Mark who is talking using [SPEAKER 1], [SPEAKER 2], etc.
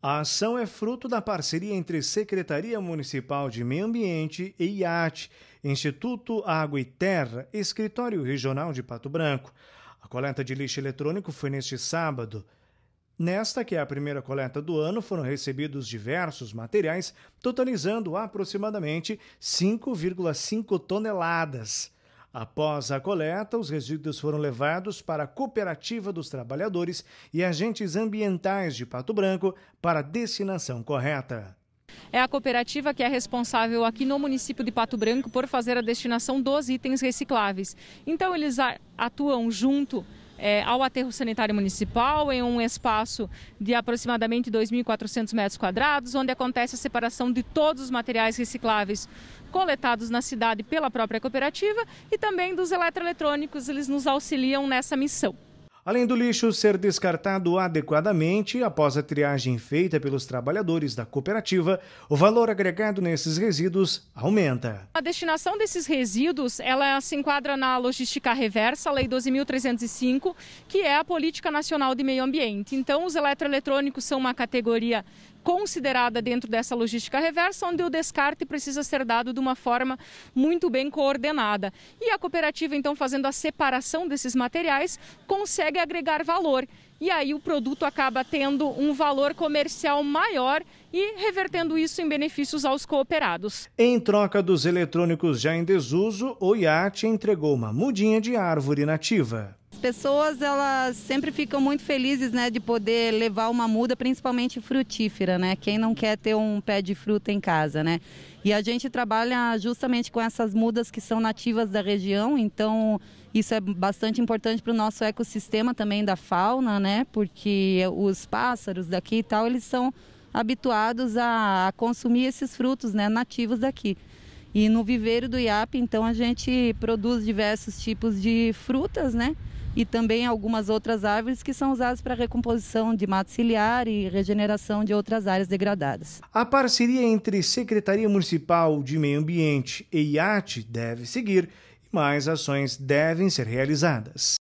[SPEAKER 1] A ação é fruto da parceria entre Secretaria Municipal de Meio Ambiente e IAT, Instituto Água e Terra, Escritório Regional de Pato Branco. A coleta de lixo eletrônico foi neste sábado. Nesta, que é a primeira coleta do ano, foram recebidos diversos materiais, totalizando aproximadamente 5,5 toneladas. Após a coleta, os resíduos foram levados para a Cooperativa dos Trabalhadores e agentes ambientais de Pato Branco para destinação correta.
[SPEAKER 2] É a cooperativa que é responsável aqui no município de Pato Branco por fazer a destinação dos itens recicláveis. Então, eles atuam junto é, ao aterro sanitário municipal, em um espaço de aproximadamente 2.400 metros quadrados, onde acontece a separação de todos os materiais recicláveis coletados na cidade pela própria cooperativa e também dos eletroeletrônicos, eles nos auxiliam nessa missão.
[SPEAKER 1] Além do lixo ser descartado adequadamente, após a triagem feita pelos trabalhadores da cooperativa, o valor agregado nesses resíduos aumenta.
[SPEAKER 2] A destinação desses resíduos, ela se enquadra na logística reversa, Lei 12.305, que é a Política Nacional de Meio Ambiente. Então, os eletroeletrônicos são uma categoria considerada dentro dessa logística reversa, onde o descarte precisa ser dado de uma forma muito bem coordenada. E a cooperativa, então, fazendo a separação desses materiais, consegue agregar valor. E aí o produto acaba tendo um valor comercial maior e revertendo isso em benefícios aos cooperados.
[SPEAKER 1] Em troca dos eletrônicos já em desuso, o IAT entregou uma mudinha de árvore nativa.
[SPEAKER 3] As pessoas elas sempre ficam muito felizes, né, de poder levar uma muda, principalmente frutífera, né? Quem não quer ter um pé de fruta em casa, né? E a gente trabalha justamente com essas mudas que são nativas da região, então isso é bastante importante para o nosso ecossistema também da fauna, né? Porque os pássaros daqui e tal, eles são habituados a, a consumir esses frutos, né, nativos daqui. E no viveiro do IAP, então a gente produz diversos tipos de frutas, né? e também algumas outras árvores que são usadas para recomposição de mato ciliar e regeneração de outras áreas degradadas.
[SPEAKER 1] A parceria entre Secretaria Municipal de Meio Ambiente e IAT deve seguir e mais ações devem ser realizadas.